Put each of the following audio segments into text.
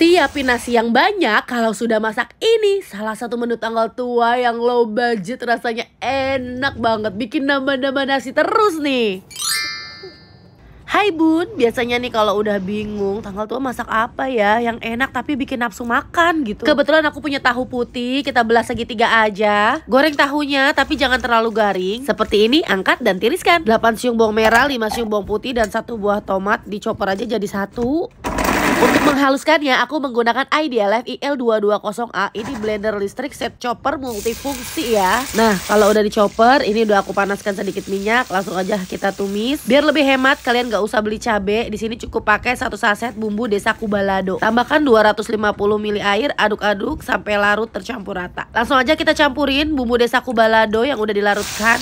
Siapin nasi yang banyak kalau sudah masak ini salah satu menu tanggal tua yang low budget rasanya enak banget bikin nambah-nambah nasi terus nih. Hai bun, biasanya nih kalau udah bingung tanggal tua masak apa ya yang enak tapi bikin nafsu makan gitu. Kebetulan aku punya tahu putih, kita belah segitiga aja. Goreng tahunya tapi jangan terlalu garing. Seperti ini angkat dan tiriskan. 8 siung bawang merah, 5 siung bawang putih dan satu buah tomat dicoper aja jadi satu. Untuk menghaluskannya, aku menggunakan Idealife IL220A. Ini blender listrik set chopper multifungsi ya. Nah, kalau udah di chopper, ini udah aku panaskan sedikit minyak. Langsung aja kita tumis. Biar lebih hemat, kalian gak usah beli cabe. Di sini cukup pakai satu saset bumbu desa kubalado. Tambahkan 250 ml air, aduk-aduk sampai larut tercampur rata. Langsung aja kita campurin bumbu desa kubalado yang udah dilarutkan.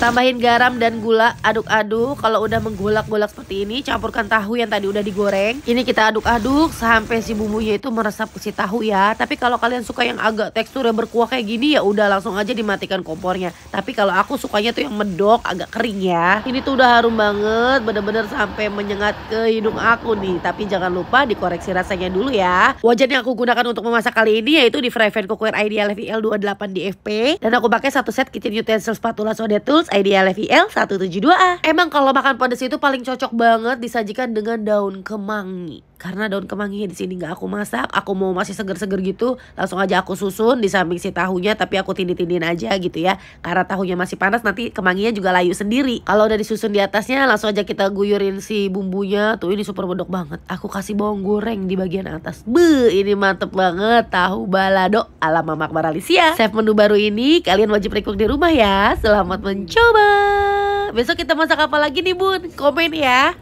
Tambahin garam dan gula, aduk-aduk. Kalau udah menggolak-golak seperti ini, campurkan tahu yang tadi udah digoreng. Ini kita aduk-aduk sampai si bumbunya itu meresap ke si tahu ya. Tapi kalau kalian suka yang agak teksturnya berkuah kayak gini ya udah langsung aja dimatikan kompornya. Tapi kalau aku sukanya tuh yang medok, agak kering ya. Ini tuh udah harum banget, bener-bener sampai menyengat ke hidung aku nih. Tapi jangan lupa dikoreksi rasanya dulu ya. Wajan yang aku gunakan untuk memasak kali ini yaitu di Fry Fan Cookware Ideal FIL 28 DFP dan aku pakai satu set kitchen utensil spatula sode Tools satu tujuh 172A. Emang kalau makan pedas itu paling cocok banget disajikan dengan daun kemangi karena daun kemangi di sini nggak aku masak aku mau masih seger-seger gitu langsung aja aku susun di samping si tahunya tapi aku tindih-tindihin aja gitu ya karena tahunya masih panas nanti kemanginya juga layu sendiri kalau udah disusun di atasnya langsung aja kita guyurin si bumbunya tuh ini super bedok banget aku kasih bawang goreng di bagian atas be ini mantep banget tahu balado ala mamak Maralisia chef menu baru ini kalian wajib rekrut di rumah ya selamat mencoba besok kita masak apa lagi nih bun komen ya